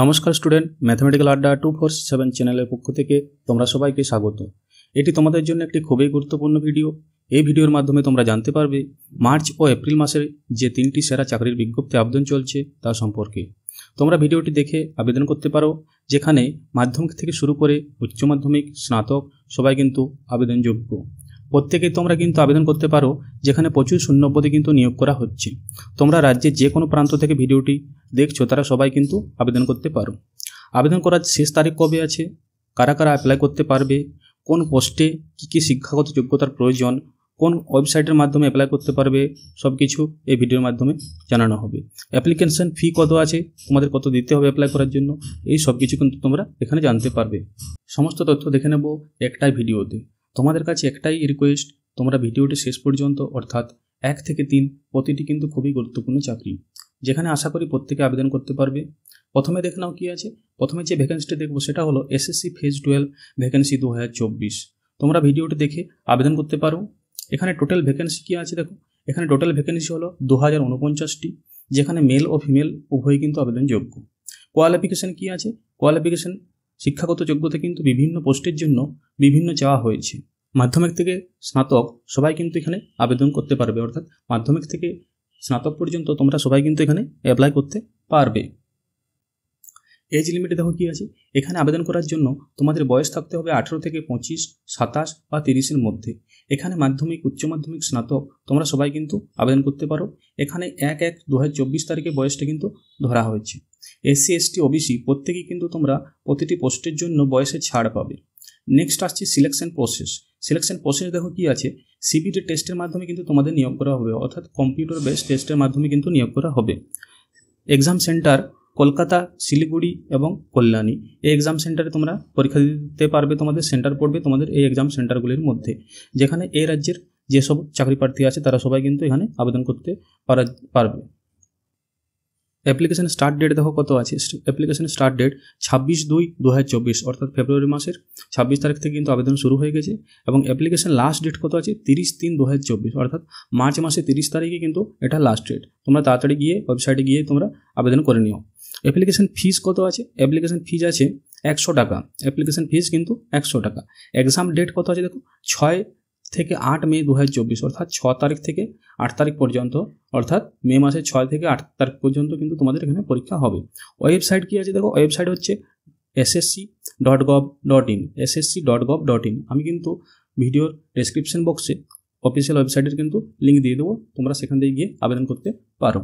নমস্কার student mathematical আড্ডা two four seven চ্যানেলের পক্ষ থেকে তোমরা সবাইকে স্বাগত এটি তোমাদের জন্য একটি খুবই গুরুত্বপূর্ণ ভিডিও এই ভিডিওর মাধ্যমে তোমরা জানতে পারবে মার্চ ও এপ্রিল মাসের যে তিনটি সেরা চাকরির বিজ্ঞপ্তি আবেদন চলছে তা সম্পর্কে তোমরা ভিডিওটি দেখে আবেদন করতে পারো যেখানে মাধ্যমিক থেকে শুরু করে উচ্চ মাধ্যমিক স্নাতক সবাই কিন্তু আবেদনযোগ্য প্রত্যেকে তোমরা কিন্তু আবেদন করতে পারো যেখানে প্রচুর শূন্য পদে কিন্তু নিয়োগ করা হচ্ছে তোমরা রাজ্যের যে কোনো প্রান্ত থেকে ভিডিওটি দেখছো তারা সবাই কিন্তু আবেদন করতে পারো আবেদন করার শেষ তারিখ কবে আছে কারা কারা অ্যাপ্লাই করতে পারবে কোন পোস্টে কী কী শিক্ষাগত যোগ্যতার প্রয়োজন কোন ওয়েবসাইটের মাধ্যমে অ্যাপ্লাই করতে পারবে সব কিছু এই ভিডিওর মাধ্যমে জানানো হবে অ্যাপ্লিকেশন ফি কত আছে তোমাদের কত দিতে হবে অ্যাপ্লাই করার জন্য এই সব কিছু কিন্তু তোমরা এখানে জানতে পারবে সমস্ত তথ্য দেখে নেব একটাই ভিডিওতে তোমাদের কাছে একটাই রিকোয়েস্ট তোমরা ভিডিওটি শেষ পর্যন্ত অর্থাৎ এক থেকে তিন প্রতিটি কিন্তু খুবই গুরুত্বপূর্ণ চাকরি যেখানে আশা করি প্রত্যেকে আবেদন করতে পারবে প্রথমে দেখে নাও কী আছে প্রথমে যে ভ্যাকেন্সিটি দেখবো সেটা হলো এসএসসি ফেজ টুয়েলভ ভ্যাকেন্সি দু হাজার চব্বিশ তোমরা ভিডিওটি দেখে আবেদন করতে পারো এখানে টোটাল ভ্যাকেন্সি কী আছে দেখো এখানে টোটাল ভ্যাকেন্সি হলো দু হাজার উনপঞ্চাশটি যেখানে মেল ও ফিমেল উভয়ই কিন্তু আবেদনযোগ্য কোয়ালিফিকেশান কী আছে কোয়ালিফিকেশান শিক্ষাগত যোগ্যতা কিন্তু বিভিন্ন পোস্টের জন্য বিভিন্ন চাওয়া হয়েছে মাধ্যমিক থেকে স্নাতক সবাই কিন্তু এখানে আবেদন করতে পারবে অর্থাৎ মাধ্যমিক থেকে স্নাতক পর্যন্ত তোমরা সবাই কিন্তু এখানে অ্যাপ্লাই করতে পারবে এজ লিমিটে দেখো কী আছে এখানে আবেদন করার জন্য তোমাদের বয়স থাকতে হবে আঠেরো থেকে পঁচিশ সাতাশ বা তিরিশের মধ্যে এখানে মাধ্যমিক উচ্চ মাধ্যমিক স্নাতক তোমরা সবাই কিন্তু আবেদন করতে পারো এখানে এক এক দু তারিখে বয়সটা কিন্তু ধরা হয়েছে এসসি এসটি ওবিসি প্রত্যেকেই কিন্তু তোমরা প্রতিটি পোস্টের জন্য বয়সে ছাড় পাবে নেক্সট আসছে সিলেকশন প্রসেস সিলেকশন প্রসেস দেখো কি আছে সিবিটি টেস্টের মাধ্যমে কিন্তু তোমাদের নিয়োগ করা হবে অর্থাৎ কম্পিউটার বেস টেস্টের মাধ্যমে কিন্তু নিয়োগ করা হবে এক্সাম সেন্টার কলকাতা শিলিগুড়ি এবং কল্যাণী এই এক্সাম সেন্টারে তোমরা পরীক্ষা দিতে পারবে তোমাদের সেন্টার পড়বে তোমাদের এই এক্সাম সেন্টারগুলির মধ্যে যেখানে এই রাজ্যের যেসব চাকরি প্রার্থী আছে তারা সবাই কিন্তু এখানে আবেদন করতে পারা পারবে অ্যাপ্লিকেশান স্টার্ট ডেট দেখো কত আছে অ্যাপ্লিকেশান স্টার্ট ডেট ছাব্বিশ দুই দু অর্থাৎ ফেব্রুয়ারি মাসের ছাব্বিশ তারিখ থেকে কিন্তু আবেদন শুরু হয়ে গেছে এবং অ্যাপ্লিকেশান লাস্ট ডেট কত আছে তিরিশ তিন দু অর্থাৎ মার্চ মাসে তিরিশ তারিখে কিন্তু এটা লাস্ট ডেট তোমরা তাড়াতাড়ি গিয়ে ওয়েবসাইটে গিয়ে তোমরা আবেদন করে নিও অ্যাপ্লিকেশান ফিস কত আছে অ্যাপ্লিকেশান ফিজ আছে একশো টাকা অ্যাপ্লিকেশান ফিজ কিন্তু একশো টাকা এক্সাম ডেট কত আছে দেখো ছয় থেকে আট মে দু অর্থাৎ ছ তারিখ থেকে আট তারিখ পর্যন্ত অর্থাৎ মে মাসের ছয় থেকে আট তারিখ পর্যন্ত কিন্তু তোমাদের এখানে পরীক্ষা হবে ওয়েবসাইট কী আছে দেখো ওয়েবসাইট হচ্ছে SSC dot gov dot in SSC dot gov dot in আমি কিন্তু ভিডিওর ডেসক্রিপশন বক্সে অফিসিয়াল ওয়েবসাইটের কিন্তু লিঙ্ক দিয়ে দেবো তোমরা সেখান থেকে গিয়ে আবেদন করতে পারো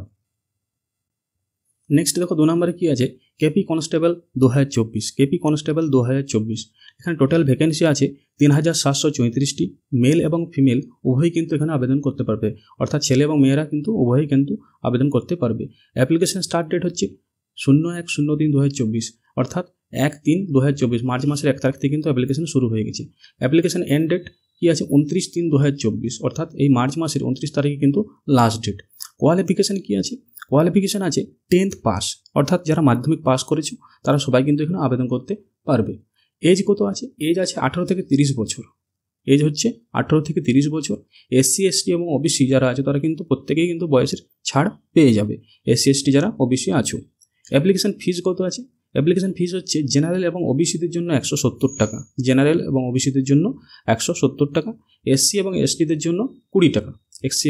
নেক্সট দেখো দু নম্বরে কী আছে কেপি কনস্টেবল দু হাজার চব্বিশ কেপি কনস্টেবল দু হাজার চব্বিশ এখানে টোটাল ভ্যাকেন্সি আছে তিন হাজার সাতশো চৌত্রিশটি মেল এবং ফিমেল উভয়ই কিন্তু এখানে আবেদন করতে পারবে অর্থাৎ ছেলে এবং মেয়েরা কিন্তু উভয়ই কিন্তু আবেদন করতে পারবে অ্যাপ্লিকেশন স্টার্ট ডেট হচ্ছে শূন্য এক শূন্য তিন দু হাজার চব্বিশ অর্থাৎ এক তিন দু হাজার চব্বিশ মার্চ মাসের এক তারিখ থেকে কিন্তু অ্যাপ্লিকেশন শুরু হয়ে গেছে অ্যাপ্লিকেশন এন্ড ডেট কি আছে উনত্রিশ তিন দু হাজার চব্বিশ অর্থাৎ এই মার্চ মাসের উনত্রিশ তারিখে কিন্তু লাস্ট ডেট কোয়ালিফিকেশান কী আছে কোয়ালিফিকেশান আছে টেন্থ পাস অর্থাৎ যারা মাধ্যমিক পাস করেছো তারা সবাই কিন্তু এখানে আবেদন করতে পারবে এজ কত আছে এজ আছে আঠারো থেকে তিরিশ বছর এজ হচ্ছে আঠারো থেকে তিরিশ বছর এসসি এসটি এবং ওবিসি যারা আছে তারা কিন্তু প্রত্যেকেই কিন্তু বয়সের ছাড় পেয়ে যাবে এসসি এসটি যারা ওবিসি আছো অ্যাপ্লিকেশান ফিজ কত আছে অ্যাপ্লিকেশান ফিজ হচ্ছে জেনারেল এবং ওবিসিদের জন্য একশো সত্তর টাকা জেনারেল এবং ওবিসিদের জন্য একশো সত্তর টাকা এসসি এবং এসটিদের জন্য কুড়ি টাকা এক্সসি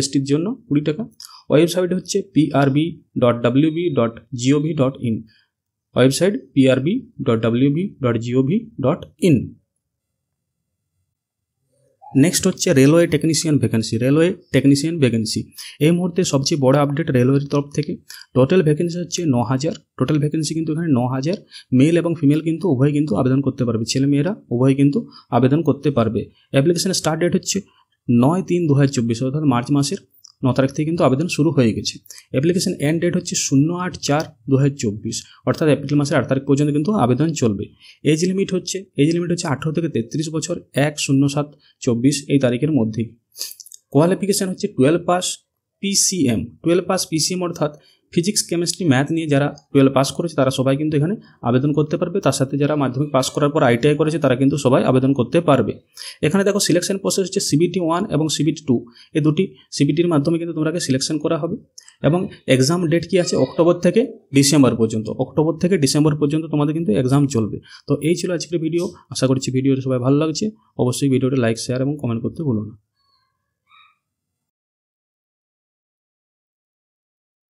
এসটির জন্য কুড়ি টাকা ওয়েবসাইট হচ্ছে PRB dot WB dot GOV dot in website PRB dot WB dot GOV dot in next হচ্ছে railway technician vacancy railway technician vacancy এই মুহূর্তে সবচেয়ে বড় আপডেট রেলওয়ের তরফ থেকে টোটাল ভ্যাকেন্সি হচ্ছে ন হাজার টোটাল ভ্যাকেন্সি কিন্তু এখানে ন হাজার মেল এবং ফিমেল কিন্তু উভয় কিন্তু আবেদন করতে পারবে ছেলেমেয়েরা উভয় কিন্তু আবেদন করতে পারবে অ্যাপ্লিকেশানের স্টার্ট ডেট হচ্ছে নয় তিন দু হাজার চব্বিশ অর্থাৎ মার্চ মাসের ন তারিখ থেকে কিন্তু আবেদন শুরু হয়ে গেছে অ্যাপ্লিকেশন এন্ড ডেট হচ্ছে শূন্য আট চার দু হাজার চব্বিশ অর্থাৎ এপ্রিল মাসের আট তারিখ পর্যন্ত কিন্তু আবেদন চলবে এজ লিমিট হচ্ছে এজ লিমিট হচ্ছে আঠেরো থেকে তেত্রিশ বছর এক শূন্য সাত চব্বিশ এই তারিখের মধ্যেই কোয়ালিফিকেশান হচ্ছে twelve pass PCM twelve pass PCM অর্থাৎ ফিজিক্স কেমিস্ট্রি ম্যাথ নিয়ে যারা টুয়েলভ পাস করেছে তারা সবাই কিন্তু এখানে আবেদন করতে পারবে তার সাথে যারা মাধ্যমিক পাস করার পর আইটিআই করেছে তারা কিন্তু সবাই আবেদন করতে পারবে এখানে দেখো সিলেকশন প্রসেস হচ্ছে সিবিটি ওয়ান এবং সিবিটি টু এই দুটি সিবিটির মাধ্যমে কিন্তু তোমাকে সিলেকশন করা হবে এবং এক্সাম ডেট কি আছে অক্টোবর থেকে ডিসেম্বর পর্যন্ত অক্টোবর থেকে ডিসেম্বর পর্যন্ত তোমাদের কিন্তু এক্সাম চলবে তো এই ছিল আজকের ভিডিও আশা করছি ভিডিওটা সবাই ভালো লাগছে অবশ্যই ভিডিওটা লাইক শেয়ার এবং কমেন্ট করতে বলুন না